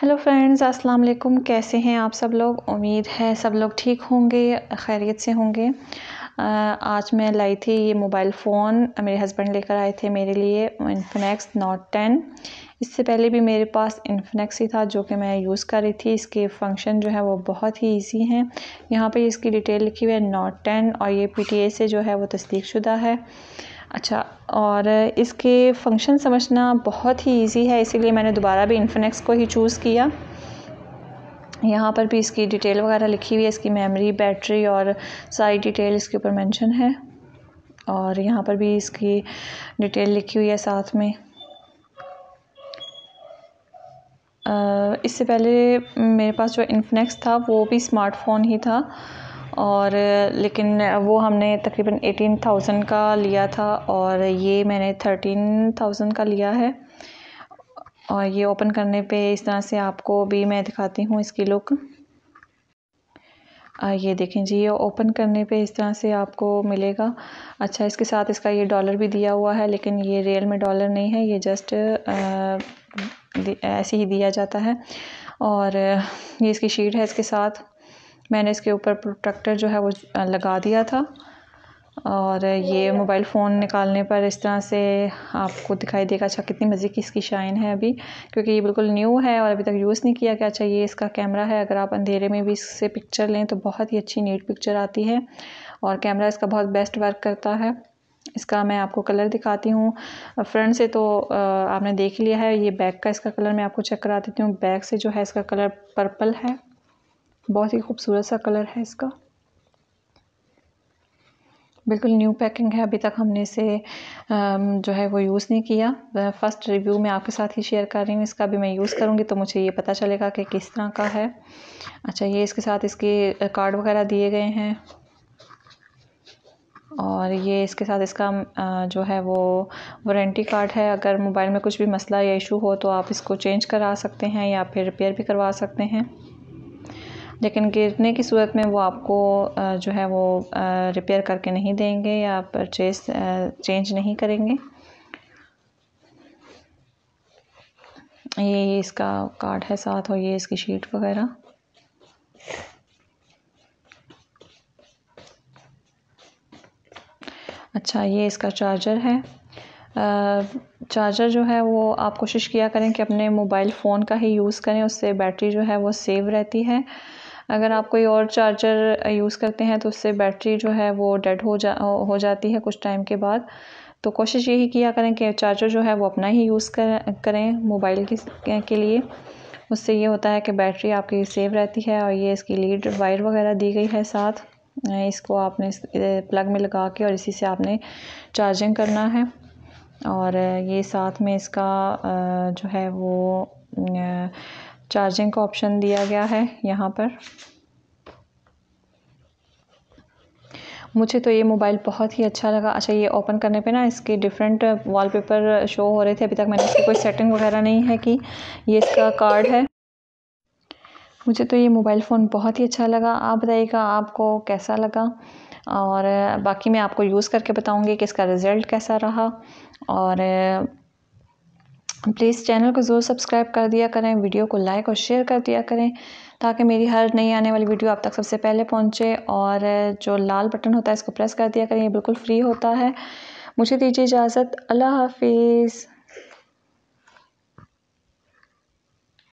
hello friends अस्सलाम वालेकुम कैसे हैं आप सब लोग उम्मीद है सब लोग ठीक होंगे खैरियत से होंगे आज मैं लाई थी ये मोबाइल फ़ोन मेरे हस्बैंड लेकर आए थे मेरे लिए इन्फिनेक्स नॉट टेन इससे पहले भी मेरे पास इन्फिनेक्स ही था जो कि मैं यूज़ कर रही थी इसके फंक्शन जो है वो बहुत ही इजी हैं यहाँ पे इसकी डिटेल लिखी हुई है नॉट टेन और ये पी से जो है वो तस्दीकशुदा है अच्छा और इसके फ़ंक्शन समझना बहुत ही ईज़ी है इसीलिए मैंने दोबारा भी इन्फिनिक्स को ही चूज़ किया यहाँ पर भी इसकी डिटेल वगैरह लिखी हुई है इसकी मेमोरी बैटरी और सारी डिटेल इसके ऊपर मेंशन है और यहाँ पर भी इसकी डिटेल लिखी हुई है साथ में इससे पहले मेरे पास जो इन्फिनेक्स था वो भी स्मार्टफोन ही था और लेकिन वो हमने तकरीबन एटीन थाउज़ेंड का लिया था और ये मैंने थर्टीन थाउज़ेंड का लिया है और ये ओपन करने पे इस तरह से आपको भी मैं दिखाती हूँ इसकी लुक ये देखें जी ये ओपन करने पे इस तरह से आपको मिलेगा अच्छा इसके साथ इसका ये डॉलर भी दिया हुआ है लेकिन ये रियल में डॉलर नहीं है ये जस्ट ऐसे ही दिया जाता है और ये इसकी शीट है इसके साथ मैंने इसके ऊपर प्रोटेक्टर जो है वो लगा दिया था और ये मोबाइल फ़ोन निकालने पर इस तरह से आपको दिखाई देगा अच्छा कितनी मज़े की इसकी शाइन है अभी क्योंकि ये बिल्कुल न्यू है और अभी तक यूज़ नहीं किया गया अच्छा ये इसका कैमरा है अगर आप अंधेरे में भी इससे पिक्चर लें तो बहुत ही अच्छी नीट पिक्चर आती है और कैमरा इसका बहुत बेस्ट वर्क करता है इसका मैं आपको कलर दिखाती हूँ फ्रंट से तो आपने देख लिया है ये बैक का इसका कलर मैं आपको चेक करा देती हूँ बैक से जो है इसका कलर पर्पल है बहुत ही खूबसूरत सा कलर है इसका बिल्कुल न्यू पैकिंग है अभी तक हमने इसे जो है वो यूज़ नहीं किया फ़र्स्ट रिव्यू मैं आपके साथ ही शेयर कर रही हूँ इसका भी मैं यूज़ करूँगी तो मुझे ये पता चलेगा कि किस तरह का है अच्छा ये इसके साथ इसके कार्ड वगैरह दिए गए हैं और ये इसके साथ इसका जो है वो वारंटी कार्ड है अगर मोबाइल में कुछ भी मसला या इशू हो तो आप इसको चेंज करा सकते हैं या फिर रिपेयर भी करवा सकते हैं लेकिन गिरने की सूरत में वो आपको जो है वो रिपेयर करके नहीं देंगे या परचेस चेंज नहीं करेंगे ये ये इसका कार्ड है साथ और ये इसकी शीट वगैरह अच्छा ये इसका चार्जर है चार्जर जो है वो आप कोशिश किया करें कि अपने मोबाइल फ़ोन का ही यूज़ करें उससे बैटरी जो है वो सेव रहती है अगर आप कोई और चार्जर यूज़ करते हैं तो उससे बैटरी जो है वो डेड हो जा हो जाती है कुछ टाइम के बाद तो कोशिश यही किया करें कि चार्जर जो है वो अपना ही यूज़ कर करें मोबाइल की के लिए उससे ये होता है कि बैटरी आपकी सेव रहती है और ये इसकी लीड वायर वगैरह दी गई है साथ इसको आपने प्लग में लगा के और इसी से आपने चार्जिंग करना है और ये साथ में इसका जो है वो चार्जिंग का ऑप्शन दिया गया है यहाँ पर मुझे तो ये मोबाइल बहुत ही अच्छा लगा अच्छा ये ओपन करने पे ना इसके डिफरेंट वॉलपेपर शो हो रहे थे अभी तक मैंने इसकी कोई सेटिंग वगैरह नहीं है कि ये इसका कार्ड है मुझे तो ये मोबाइल फ़ोन बहुत ही अच्छा लगा आप बताइएगा आपको कैसा लगा और बाकी मैं आपको यूज़ करके बताऊँगी कि इसका रिज़ल्ट कैसा रहा और प्लीज़ चैनल को ज़रूर सब्सक्राइब कर दिया करें वीडियो को लाइक और शेयर कर दिया करें ताकि मेरी हर नई आने वाली वीडियो आप तक सबसे पहले पहुंचे और जो लाल बटन होता है इसको प्रेस कर दिया करें ये बिल्कुल फ्री होता है मुझे दीजिए इजाज़त अल्लाह हाफिज़